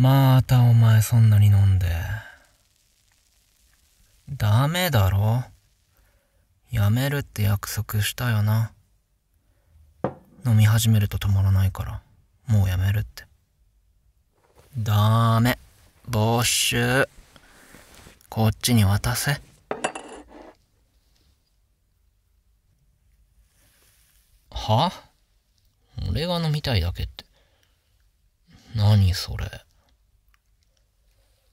またお前そんなに飲んで。ダメだろ。やめるって約束したよな。飲み始めると止まらないから、もうやめるって。ダメ。没収。こっちに渡せ。は俺が飲みたいだけって。何それ。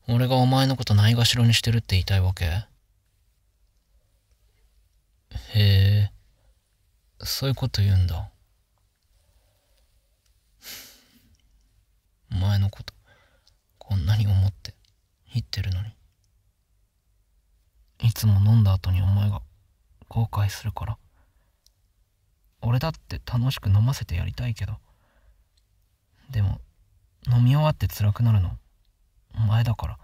俺がお前のことないがしろにしてるって言いたいわけへえ、そういうこと言うんだ。お前のこと、こんなに思って、言ってるのに。いつも飲んだ後にお前が後悔するから。俺だって楽しく飲ませてやりたいけど。でも、飲み終わって辛くなるの。お前だから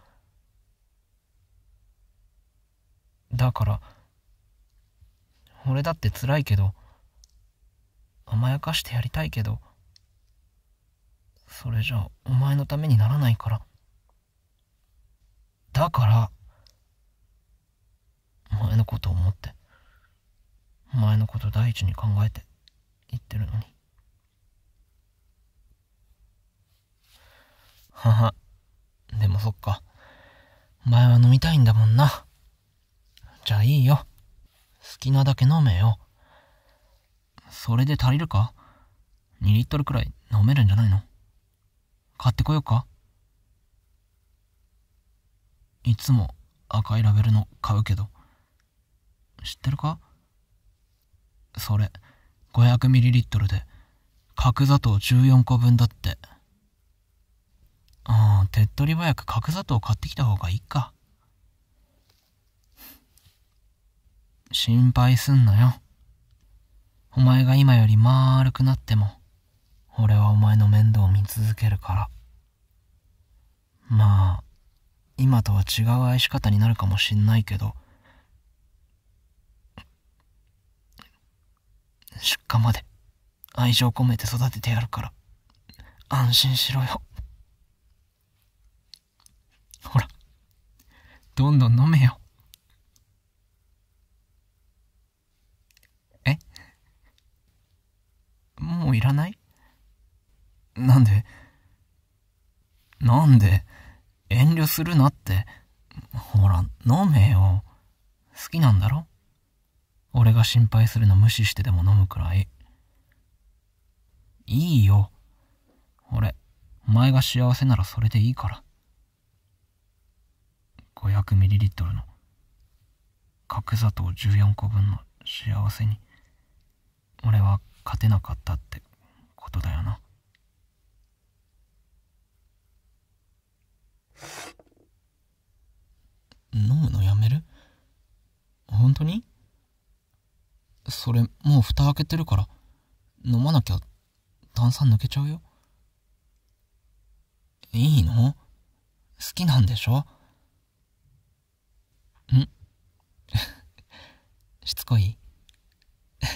だから俺だって辛いけど甘やかしてやりたいけどそれじゃお前のためにならないからだからお前のこと思ってお前のこと第一に考えて言ってるのにははもそっか。お前は飲みたいんだもんな。じゃあいいよ。好きなだけ飲めよ。それで足りるか ?2 リットルくらい飲めるんじゃないの買ってこようかいつも赤いラベルの買うけど。知ってるかそれ、5 0 0ミリリットルで、角砂糖14個分だって。っり早く角砂糖買ってきた方がいいか。心配すんなよ。お前が今より丸くなっても、俺はお前の面倒を見続けるから。まあ、今とは違う愛し方になるかもしんないけど、出荷まで愛情込めて育ててやるから、安心しろよ。どんどん飲めよ。えもういらないなんでなんで遠慮するなって。ほら、飲めよ。好きなんだろ俺が心配するの無視してでも飲むくらい。いいよ。俺、お前が幸せならそれでいいから。500ml の角砂糖14個分の幸せに俺は勝てなかったってことだよな。飲むのやめる本当にそれもう蓋開けてるから飲まなきゃ炭酸抜けちゃうよいいの好きなんでしょしつこい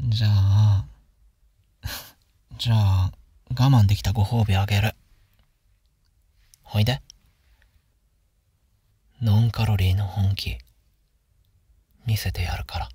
じゃあ、じゃあ、我慢できたご褒美あげる。ほいで。ノンカロリーの本気、見せてやるから。